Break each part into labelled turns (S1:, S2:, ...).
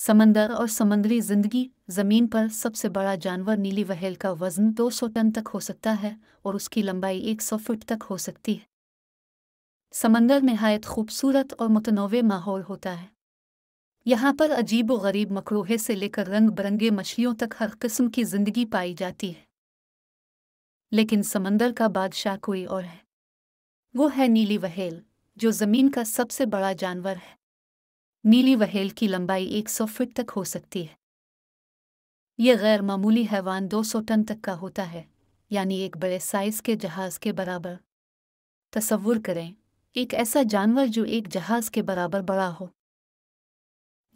S1: समंदर और समंदरी जिंदगी जमीन पर सबसे बड़ा जानवर नीली वहल का वजन 200 टन तक हो सकता है और उसकी लंबाई 100 फुट तक हो सकती है समंदर में हायत खूबसूरत और मुतनवे माहौल होता है यहाँ पर अजीब गरीब मकरोहे से लेकर रंग बिरंगे मछलियों तक हर किस्म की जिंदगी पाई जाती है लेकिन समंदर का बादशाह कोई और है वो है नीली वहेल जो जमीन का सबसे बड़ा जानवर है नीली वहेल की लंबाई 100 फीट तक हो सकती है यह गैर मामूली हैवान 200 टन तक का होता है यानी एक बड़े साइज के जहाज के बराबर तस्वुर करें एक ऐसा जानवर जो एक जहाज के बराबर बड़ा हो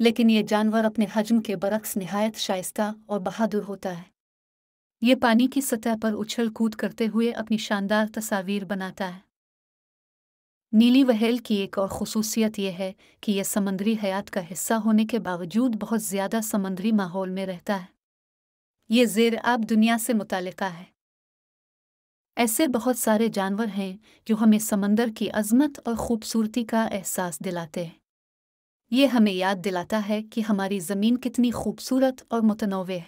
S1: लेकिन यह जानवर अपने हजम के बरक्स नहायत शाइस्ता और बहादुर होता है ये पानी की सतह पर उछल कूद करते हुए अपनी शानदार तस्वीर बनाता है नीली वहल की एक और खसूसियत यह है कि यह समंदरी हयात का हिस्सा होने के बावजूद बहुत ज़्यादा समंदरी माहौल में रहता है ये जेर आब दुनिया से मुतल है ऐसे बहुत सारे जानवर हैं जो हमें समंदर की अजमत और खूबसूरती का एहसास दिलाते हैं ये हमें याद दिलाता है कि हमारी ज़मीन कितनी खूबसूरत और मुतनवع है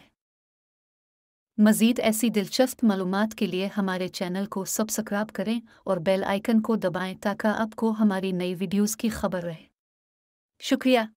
S1: मज़ीद ऐसी दिलचस्प मालूम के लिए हमारे चैनल को सब्सक्राइब करें और बेल आइकन को दबाएं ताकि आपको हमारी नई वीडियोज़ की खबर रहे शुक्रिया